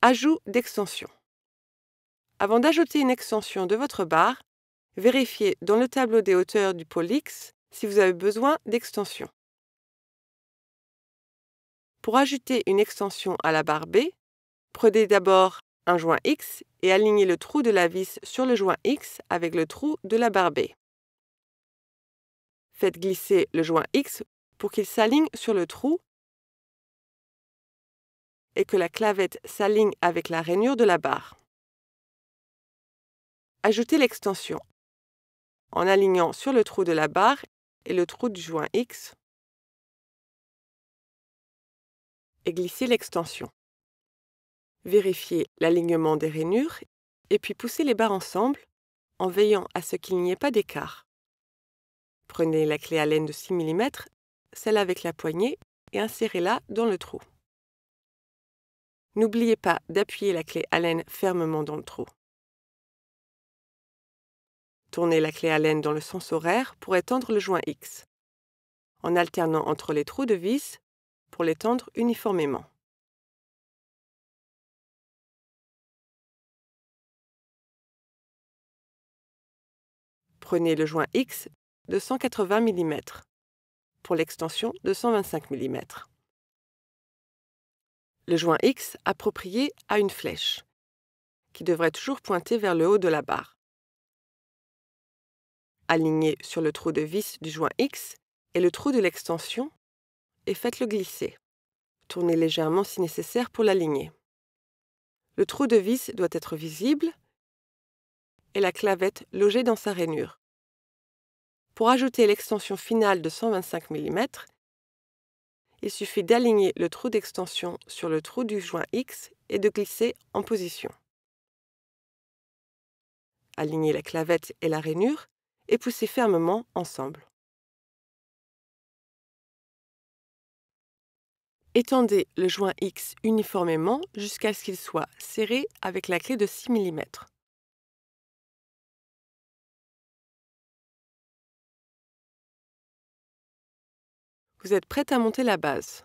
Ajout d'extension. Avant d'ajouter une extension de votre barre, vérifiez dans le tableau des hauteurs du pôle X si vous avez besoin d'extension. Pour ajouter une extension à la barre B, prenez d'abord un joint X et alignez le trou de la vis sur le joint X avec le trou de la barre B. Faites glisser le joint X pour qu'il s'aligne sur le trou et que la clavette s'aligne avec la rainure de la barre. Ajoutez l'extension en alignant sur le trou de la barre et le trou du joint X et glissez l'extension. Vérifiez l'alignement des rainures et puis poussez les barres ensemble en veillant à ce qu'il n'y ait pas d'écart. Prenez la clé à laine de 6 mm, celle avec la poignée, et insérez-la dans le trou. N'oubliez pas d'appuyer la clé Allen fermement dans le trou. Tournez la clé Allen dans le sens horaire pour étendre le joint X, en alternant entre les trous de vis pour l'étendre uniformément. Prenez le joint X de 180 mm pour l'extension de 125 mm le joint X approprié à une flèche, qui devrait toujours pointer vers le haut de la barre. Alignez sur le trou de vis du joint X et le trou de l'extension et faites-le glisser. Tournez légèrement si nécessaire pour l'aligner. Le trou de vis doit être visible et la clavette logée dans sa rainure. Pour ajouter l'extension finale de 125 mm, il suffit d'aligner le trou d'extension sur le trou du joint X et de glisser en position. Alignez la clavette et la rainure et poussez fermement ensemble. Étendez le joint X uniformément jusqu'à ce qu'il soit serré avec la clé de 6 mm. Vous êtes prête à monter la base.